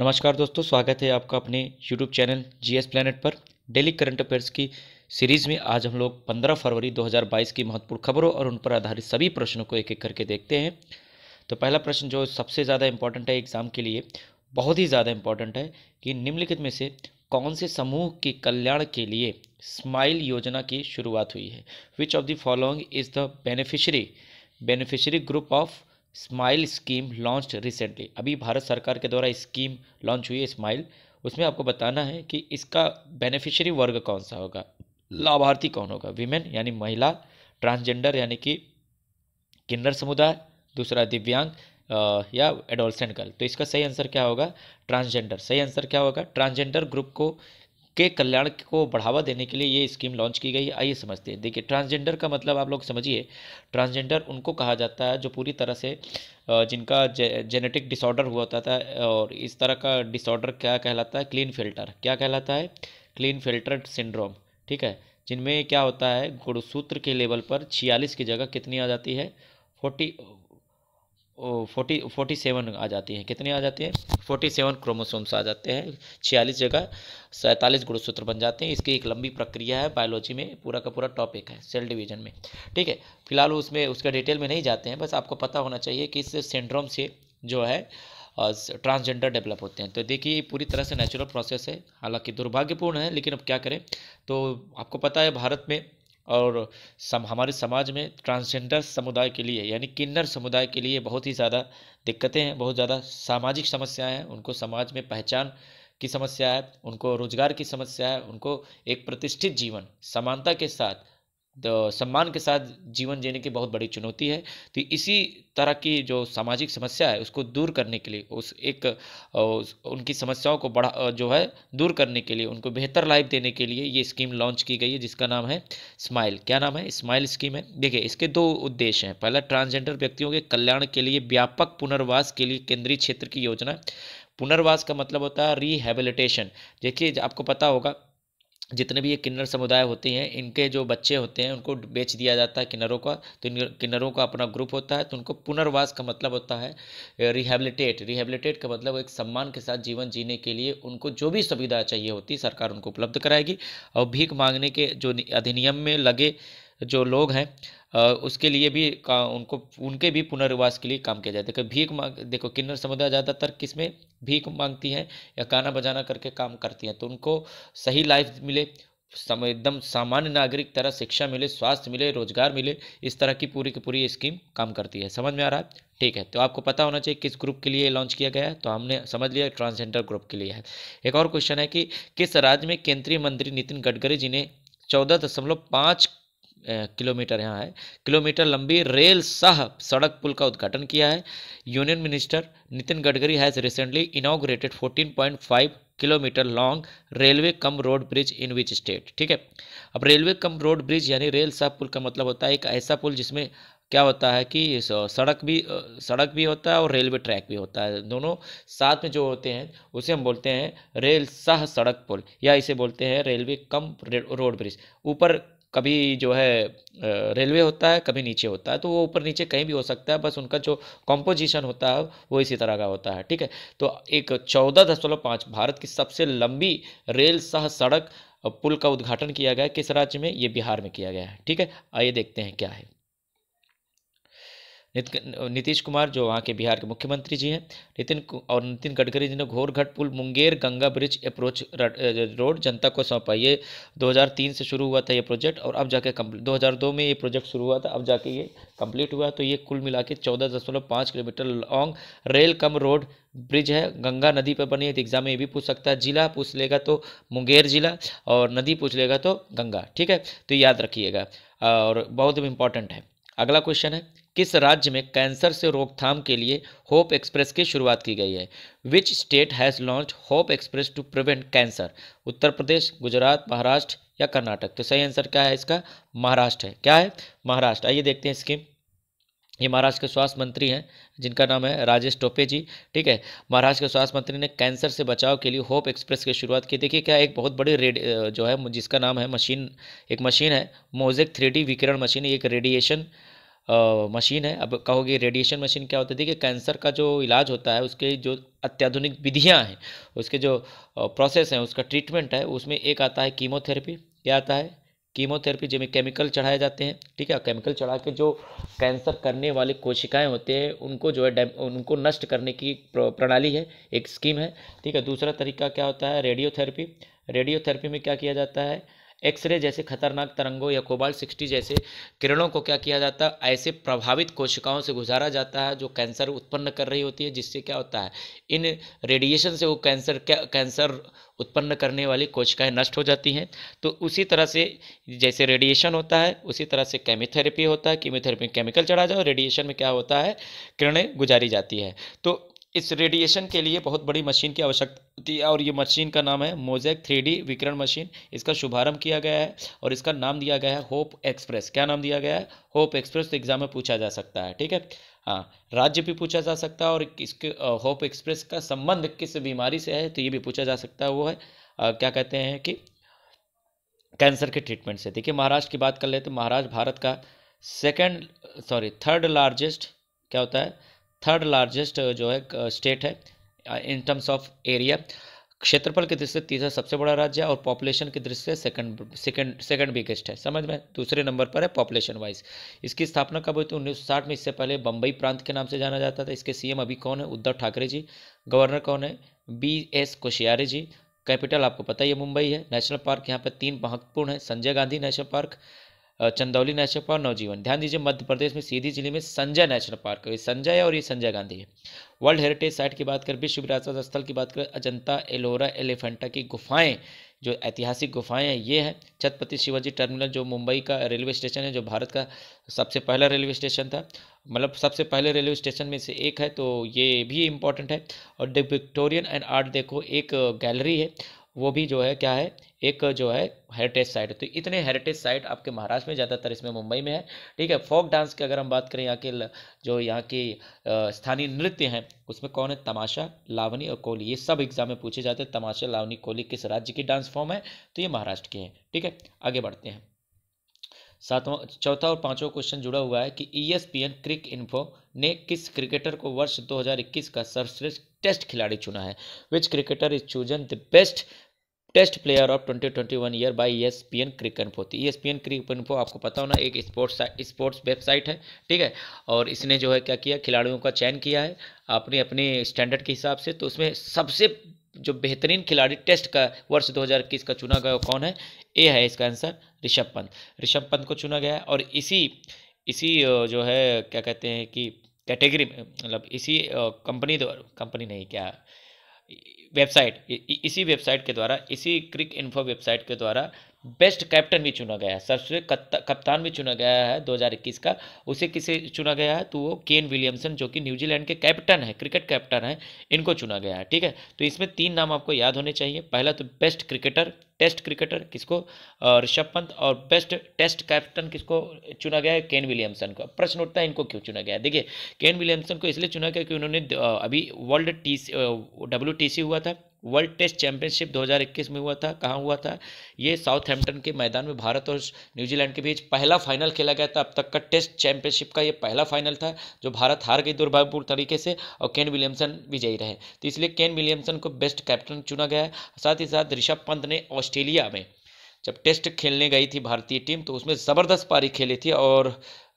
नमस्कार दोस्तों स्वागत है आपका अपने YouTube channel G S planet पर डेली करंट अफेयर्स की सीरीज़ में आज हम लोग 15 फरवरी 2022 की महत्वपूर्ण खबरों और उन पर आधारित सभी प्रश्नों को एक एक करके देखते हैं तो पहला प्रश्न जो सबसे ज़्यादा इम्पॉर्टेंट है एग्ज़ाम के लिए बहुत ही ज़्यादा इम्पॉर्टेंट है कि निम्नलिखित में से कौन से समूह के कल्याण के लिए स्माइल योजना की शुरुआत हुई है which of the following is the beneficiary beneficiary group of SMILE scheme launch recently अभी भारत सरकार के द्वारा स्कीम लॉन्च हुई है स्माइल उसमें आपको बताना है कि इसका बेनिफिशियरी वर्ग कौन सा होगा लाभार्थी कौन होगा विमेन यानी महिला ट्रांसजेंडर यानी कि किन्नर समुदाय दूसरा दिव्यांग या एडोलसेंट गर्ल तो इसका सही आंसर क्या होगा ट्रांसजेंडर सही आंसर क्या होगा ट्रांसजेंडर ग्रुप को के कल्याण को बढ़ावा देने के लिए ये स्कीम लॉन्च की गई है आइए समझते हैं देखिए ट्रांसजेंडर का मतलब आप लोग समझिए ट्रांसजेंडर उनको कहा जाता है जो पूरी तरह से जिनका जे, जेनेटिक डिसऑर्डर हुआ होता था और इस तरह का डिसऑर्डर क्या कहलाता है क्लीन फिल्टर क्या कहलाता है क्लीन फिल्टर सिंड्रोम ठीक है जिनमें क्या होता है गुणसूत्र के लेवल पर छियालीस की जगह कितनी आ जाती है फोर्टी फोर्टी फोर्टी सेवन आ जाती है कितने आ जाते हैं फोर्टी सेवन क्रोमोसोम्स आ जाते हैं छियालीस जगह सैंतालीस गुणसूत्र बन जाते हैं इसकी एक लंबी प्रक्रिया है बायोलॉजी में पूरा का पूरा टॉपिक है सेल डिवीजन में ठीक है फिलहाल उसमें उसका डिटेल में नहीं जाते हैं बस आपको पता होना चाहिए कि इस सिंड्रोम से जो है ट्रांसजेंडर डेवलप होते हैं तो देखिए पूरी तरह से नेचुरल प्रोसेस है हालांकि दुर्भाग्यपूर्ण है लेकिन अब क्या करें तो आपको पता है भारत में और सम हमारे समाज में ट्रांसजेंडर समुदाय के लिए यानी किन्नर समुदाय के लिए बहुत ही ज़्यादा दिक्कतें हैं बहुत ज़्यादा सामाजिक समस्याएं हैं उनको समाज में पहचान की समस्या है उनको रोजगार की समस्या है उनको एक प्रतिष्ठित जीवन समानता के साथ सम्मान के साथ जीवन जीने की बहुत बड़ी चुनौती है तो इसी तरह की जो सामाजिक समस्या है उसको दूर करने के लिए उस एक उस, उनकी समस्याओं को बढ़ा जो है दूर करने के लिए उनको बेहतर लाइफ देने के लिए ये स्कीम लॉन्च की गई है जिसका नाम है स्माइल क्या नाम है स्माइल स्कीम है देखिए इसके दो उद्देश्य हैं पहला ट्रांसजेंडर व्यक्तियों के कल्याण के लिए व्यापक पुनर्वास के लिए केंद्रीय क्षेत्र की योजना पुनर्वास का मतलब होता है रिहेबिलिटेशन देखिए आपको पता होगा जितने भी ये किन्नर समुदाय होते हैं इनके जो बच्चे होते हैं उनको बेच दिया जाता है किन्नरों का तो इन किन्नरों का अपना ग्रुप होता है तो उनको पुनर्वास का मतलब होता है रिहेबिलिटेट रिहेबिलिटेट का मतलब एक सम्मान के साथ जीवन जीने के लिए उनको जो भी सुविधा चाहिए होती सरकार उनको उपलब्ध कराएगी और भीख मांगने के जो अधिनियम में लगे जो लोग हैं उसके लिए भी का उनको उनके भी पुनर्वास के लिए काम किया जाए देखो भीख मांग देखो किन्नर समुदाय ज़्यादातर किस में भीख मांगती हैं या गाना बजाना करके काम करती हैं तो उनको सही लाइफ मिले समय एकदम सामान्य नागरिक तरह शिक्षा मिले स्वास्थ्य मिले रोजगार मिले इस तरह की पूरी की पूरी स्कीम काम करती है समझ में आ रहा है ठीक है तो आपको पता होना चाहिए किस ग्रुप के लिए लॉन्च किया गया है तो हमने समझ लिया ट्रांसजेंडर ग्रुप के लिए है एक और क्वेश्चन है कि किस राज्य में केंद्रीय मंत्री नितिन गडकरी जी ने चौदह दशमलव पाँच किलोमीटर यहाँ है किलोमीटर लंबी रेल सह सड़क पुल का उद्घाटन किया है union minister Nitin Gadkari has recently inaugurated 14.5 kilometre long railway cum road bridge in which state ठीक है अब रेलवे कम रोड ब्रिज यानी रेल सह पुल का मतलब होता है एक ऐसा पुल जिसमें क्या होता है कि सड़क भी सड़क भी होता है और रेलवे ट्रैक भी होता है दोनों साथ में जो होते हैं उसे हम बोलते हैं रेल सह सड़क पुल या इसे बोलते हैं रेलवे कम रोड ब्रिज ऊपर कभी जो है रेलवे होता है कभी नीचे होता है तो वो ऊपर नीचे कहीं भी हो सकता है बस उनका जो कॉम्पोजिशन होता है वो इसी तरह का होता है ठीक है तो एक चौदह दशमलव पाँच भारत की सबसे लंबी रेल सह सड़क पुल का उद्घाटन किया गया किस राज्य में ये बिहार में किया गया है ठीक है आइए देखते हैं क्या है नीतीश कुमार जो वहाँ के बिहार के मुख्यमंत्री जी हैं नितिन और नितिन गडकरी जी ने घोरघट पुल Munger Ganga bridge approach road जनता को सौंपा ये 2003 से शुरू हुआ था ये प्रोजेक्ट और अब जाके दो दो में ये प्रोजेक्ट शुरू हुआ था अब जाके ये कम्प्लीट हुआ तो ये कुल मिला के चौदह kilometre long rail cum road bridge है गंगा नदी पर बनी है तो एग्जाम में ये भी पूछ सकता है जिला पूछ लेगा तो मुंगेर जिला और नदी पूछ लेगा तो गंगा ठीक है तो याद रखिएगा और बहुत इंपॉर्टेंट है अगला क्वेश्चन है किस राज्य में कैंसर से रोकथाम के लिए होप एक्सप्रेस की शुरुआत की गई है which state has launch hope express to prevent cancer Uttar Pradesh Gujarat Maharashtra या कर्नाटक तो सही आंसर क्या है इसका महाराष्ट्र है क्या है महाराष्ट्र आइए देखते हैं स्कीम ये महाराष्ट्र के स्वास्थ्य मंत्री हैं जिनका नाम है राजेश टोपे जी ठीक है महाराष्ट्र के स्वास्थ्य मंत्री ने कैंसर से बचाव के लिए होप एक्सप्रेस की शुरुआत की देखिए क्या एक बहुत बड़ी रेड जो है जिसका नाम है मशीन एक मशीन है मोजेक थ्री विकिरण मशीन एक रेडिएशन मशीन है अब कहोगे रेडिएशन मशीन क्या होता है देखिए कैंसर का जो इलाज होता है उसके जो अत्याधुनिक विधियाँ हैं उसके जो प्रोसेस हैं उसका ट्रीटमेंट है उसमें एक आता है कीमोथेरेपी क्या आता है कीमोथेरेपी जिनमें केमिकल चढ़ाए जाते हैं ठीक है केमिकल चढ़ा के जो कैंसर करने वाली कोशिकाएं होते हैं उनको जो है उनको नष्ट करने की प्रणाली है एक स्कीम है ठीक है दूसरा तरीका क्या होता है रेडियोथेरेपी रेडियोथेरेपी में क्या किया जाता है एक्सरे जैसे खतरनाक तरंगों या कोबाल सिक्सटी जैसे किरणों को क्या किया जाता है ऐसे प्रभावित कोशिकाओं से गुजारा जाता है जो कैंसर उत्पन्न कर रही होती है जिससे क्या होता है इन रेडिएशन से वो कैंसर क्या कैंसर उत्पन्न करने वाली कोशिकाएं नष्ट हो जाती हैं तो उसी तरह से जैसे रेडिएशन होता है उसी तरह से केमोथेरेपी होता है कीमोथेरेपी केमिकल चढ़ा जाओ रेडिएशन में क्या होता है किरणें गुजारी जाती है तो इस रेडिएशन के लिए बहुत बड़ी मशीन की आवश्यकता होती है और ये मशीन का नाम है मोजेक थ्री विकिरण मशीन इसका शुभारंभ किया गया है और इसका नाम दिया गया है होप एक्सप्रेस क्या नाम दिया गया है होप एक्सप्रेस तो एग्जाम में पूछा जा सकता है ठीक है हाँ राज्य भी पूछा जा सकता है और इसके होप एक्सप्रेस का संबंध किस बीमारी से है तो ये भी पूछा जा सकता है वो है आ, क्या कहते हैं कि कैंसर के ट्रीटमेंट से देखिए महाराष्ट्र की बात कर ले तो महाराष्ट्र भारत का सेकेंड सॉरी थर्ड लार्जेस्ट क्या होता है थर्ड लार्जेस्ट uh, जो है स्टेट है इन टर्म्स ऑफ एरिया क्षेत्रफल की दृष्टि से तीसरा सबसे बड़ा राज्य है और पॉपुलेशन की दृष्टि से सेकंड सेकंड सेकंड बिगेस्ट है समझ में दूसरे नंबर पर है पॉपुलेशन वाइज इसकी स्थापना कब हुई तो 1960 में इससे पहले बम्बई प्रांत के नाम से जाना जाता था इसके सीएम अभी कौन है उद्धव ठाकरे जी गवर्नर कौन है B S Koshyari ji capital आपको पता ही है मुंबई है नेशनल पार्क यहाँ पर तीन महत्वपूर्ण है Sanjay Gandhi national park Chandauli national park Navjivan ध्यान दीजिए मध्य प्रदेश में सीधी जिले में संजय नेशनल पार्क है संजय है और ये संजय गांधी है वर्ल्ड हेरिटेज साइट की बात करें विश्व विरासत स्थल की बात करें अजंता एलोरा एलिफेंटा की गुफाएं जो ऐतिहासिक गुफाएं हैं ये हैं छत्रपति शिवाजी टर्मिनल जो मुंबई का रेलवे स्टेशन है जो भारत का सबसे पहला रेलवे स्टेशन था मतलब सबसे पहले रेलवे स्टेशन में से एक है तो ये भी इम्पोर्टेंट है और द विक्टोरियन एंड आर्ट देखो एक गैलरी है वो भी जो है क्या है एक जो है हेरिटेज साइट तो इतने हेरिटेज साइट आपके महाराष्ट्र में ज़्यादातर इसमें मुंबई में है ठीक है फोक डांस की अगर हम बात करें यहाँ के जो यहाँ के स्थानीय नृत्य हैं उसमें कौन है तमाशा लावनी और कोली ये सब एग्जाम में पूछे जाते हैं तमाशा लावनी कोली किस राज्य की डांस फॉर्म है तो ये महाराष्ट्र की है ठीक है आगे बढ़ते हैं सातवां चौथा और पांचवा क्वेश्चन जुड़ा हुआ है कि ईएसपीएन क्रिक इन्फो ने किस क्रिकेटर को वर्ष 2021 का सर्वश्रेष्ठ टेस्ट खिलाड़ी चुना है which cricketer is chosen the best test player of 2021 year by P e N cricinfo S P cricinfo आपको पता होना एक स्पोर्ट्स स्पोर्ट्स वेबसाइट है ठीक है और इसने जो है क्या किया खिलाड़ियों का चयन किया है अपने अपने स्टैंडर्ड के हिसाब से तो उसमें सबसे जो बेहतरीन खिलाड़ी टेस्ट का वर्ष 2021 का चुना गया कौन है ए है इसका आंसर ऋषभ पंत ऋषभ पंत को चुना गया और इसी इसी जो है क्या कहते हैं कि कैटेगरी में मतलब इसी कंपनी द्वारा कंपनी नहीं क्या वेबसाइट इसी वेबसाइट के द्वारा इसी क्रिक इन्फो वेबसाइट के द्वारा बेस्ट कैप्टन भी चुना गया है सर्वश्रेष्ठ कप्तान भी चुना गया है 2021 का उसे किसे चुना गया है तो वो केन विलियमसन जो कि न्यूजीलैंड के कैप्टन है क्रिकेट कैप्टन है इनको चुना गया है ठीक है तो इसमें तीन नाम आपको याद होने चाहिए पहला तो बेस्ट क्रिकेटर टेस्ट क्रिकेटर किसको ऋषभ पंत और बेस्ट टेस्ट कैप्टन किसको चुना गया है केन विलियमसन को प्रश्न उठता है इनको क्यों चुना गया देखिए केन विलियमसन को इसलिए चुना गया कि उन्होंने अभी वर्ल्ड टी डब्ल्यू हुआ था वर्ल्ड टेस्ट चैंपियनशिप 2021 में हुआ था कहाँ हुआ था ये साउथहैम्पटन के मैदान में भारत और न्यूजीलैंड के बीच पहला फाइनल खेला गया था अब तक का टेस्ट चैंपियनशिप का ये पहला फाइनल था जो भारत हार गई दुर्भाग्यपूर्ण तरीके से और केन विलियमसन विजयी रहे तो इसलिए केन विलियमसन को बेस्ट कैप्टन चुना गया है साथ ही साथ ऋषभ पंत ने ऑस्ट्रेलिया में जब टेस्ट खेलने गई थी भारतीय टीम तो उसमें ज़बरदस्त पारी खेली थी और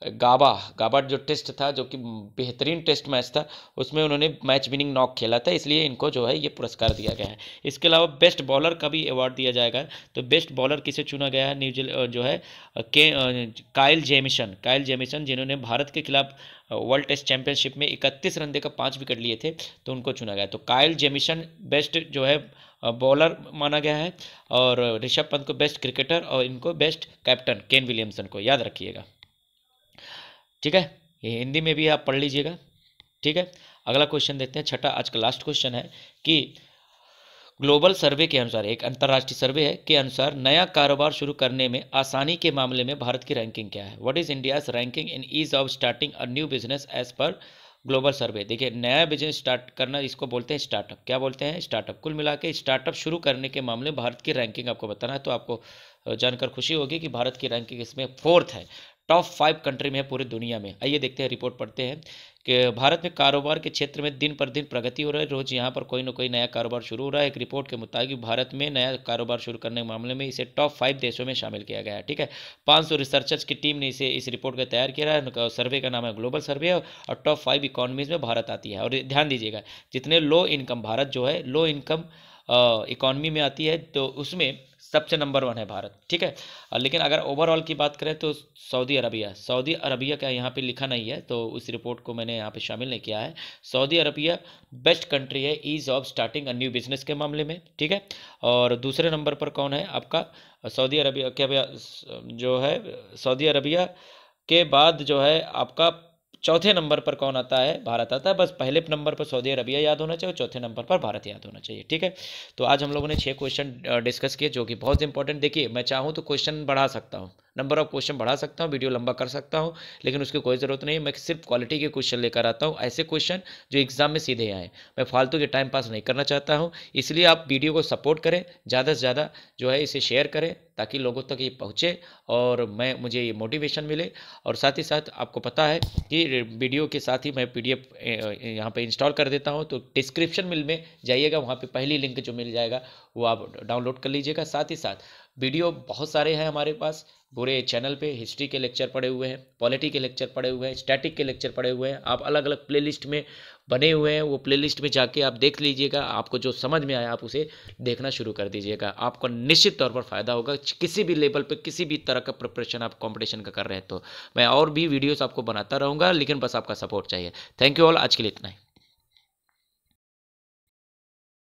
गाबा गाबा जो टेस्ट था जो कि बेहतरीन टेस्ट मैच था उसमें उन्होंने मैच विनिंग नॉक खेला था इसलिए इनको जो है ये पुरस्कार दिया गया है इसके अलावा बेस्ट बॉलर का भी अवार्ड दिया जाएगा तो बेस्ट बॉलर किसे चुना गया है न्यूजीलैंड जो है के कायल जेमिसन कायल जेमिसन जिन्होंने भारत के खिलाफ वर्ल्ड टेस्ट चैंपियनशिप में इकतीस रन देकर पाँच विकेट लिए थे तो उनको चुना गया तो कायल जेमिसन बेस्ट जो है बॉलर माना गया है और ऋषभ पंत को बेस्ट क्रिकेटर और इनको बेस्ट कैप्टन केन विलियमसन को याद रखिएगा ठीक है ये हिंदी में भी आप पढ़ लीजिएगा ठीक है अगला क्वेश्चन देखते हैं छठा आज का लास्ट क्वेश्चन है कि ग्लोबल सर्वे के अनुसार एक अंतर्राष्ट्रीय सर्वे है के अनुसार नया कारोबार शुरू करने में आसानी के मामले में भारत की रैंकिंग क्या है what is India's ranking in ease of starting a new business as per global survey देखिए नया बिजनेस स्टार्ट करना इसको बोलते हैं स्टार्टअप क्या बोलते हैं स्टार्टअप कुल मिला के स्टार्टअप शुरू करने के मामले में भारत की रैंकिंग आपको बताना है तो आपको जानकर खुशी होगी कि भारत की रैंकिंग इसमें फोर्थ है टॉप फाइव कंट्री में है पूरी दुनिया में आइए देखते हैं रिपोर्ट पढ़ते हैं कि भारत में कारोबार के क्षेत्र में दिन पर दिन प्रगति हो रही है रोज यहाँ पर कोई ना कोई नया कारोबार शुरू हो रहा है एक रिपोर्ट के मुताबिक भारत में नया कारोबार शुरू करने के मामले में इसे टॉप फाइव देशों में शामिल किया गया है ठीक है पाँच सौ रिसर्चर्स की टीम ने इसे इस रिपोर्ट को तैयार किया है सर्वे का नाम है ग्लोबल सर्वे और टॉप फाइव इकोनॉमीज में भारत आती है और ध्यान दीजिएगा जितने लो इनकम भारत जो है लो इनकम इकॉनमी में आती है तो उसमें सबसे नंबर वन है भारत ठीक है लेकिन अगर ओवरऑल की बात करें तो सऊदी अरबिया सऊदी अरबिया का यहाँ पे लिखा नहीं है तो उस रिपोर्ट को मैंने यहाँ पे शामिल नहीं किया है सऊदी अरबिया बेस्ट कंट्री है ease of starting a new business के मामले में ठीक है और दूसरे नंबर पर कौन है आपका सऊदी अरबिया क्या जो है सऊदी अरबिया के बाद जो है आपका चौथे नंबर पर कौन आता है भारत आता है बस पहले नंबर पर सऊदी अरबिया याद होना चाहिए और चौथे नंबर पर भारत याद होना चाहिए ठीक है तो आज हम लोगों ने छः क्वेश्चन डिस्कस किए जो कि बहुत इंपॉर्टेंट देखिए मैं चाहूँ तो क्वेश्चन बढ़ा सकता हूँ नंबर ऑफ क्वेश्चन बढ़ा सकता हूँ वीडियो लंबा कर सकता हूँ लेकिन उसकी कोई ज़रूरत नहीं है मैं सिर्फ क्वालिटी के क्वेश्चन लेकर आता हूँ ऐसे क्वेश्चन जो एग्जाम में सीधे आए मैं फालतू के टाइम पास नहीं करना चाहता हूँ इसलिए आप वीडियो को सपोर्ट करें ज़्यादा से ज़्यादा जो है इसे शेयर करें ताकि लोगों तक ये पहुँचे और मैं मुझे ये मोटिवेशन मिले और साथ ही साथ आपको पता है कि वीडियो के साथ ही मैं पी डी एफ यहाँ पर इंस्टॉल कर देता हूँ तो डिस्क्रिप्शन मिल में जाइएगा वहाँ पर पहली लिंक जो मिल जाएगा वो आप डाउनलोड कर लीजिएगा साथ ही साथ वीडियो बहुत सारे हैं हमारे पास पूरे चैनल पे हिस्ट्री के लेक्चर पड़े हुए हैं पॉलिटी के लेक्चर पड़े हुए हैं स्टैटिक के लेक्चर पड़े हुए हैं आप अलग अलग प्लेलिस्ट में बने हुए हैं वो प्लेलिस्ट में जाके आप देख लीजिएगा आपको जो समझ में आया आप उसे देखना शुरू कर दीजिएगा आपको निश्चित तौर पर फ़ायदा होगा किसी भी लेवल पर किसी भी तरह का प्रिपरेशन आप कॉम्पिटिशन का कर रहे हैं तो मैं और भी वीडियोज़ आपको बनाता रहूँगा लेकिन बस आपका सपोर्ट चाहिए थैंक यू ऑल आज के लिए इतना ही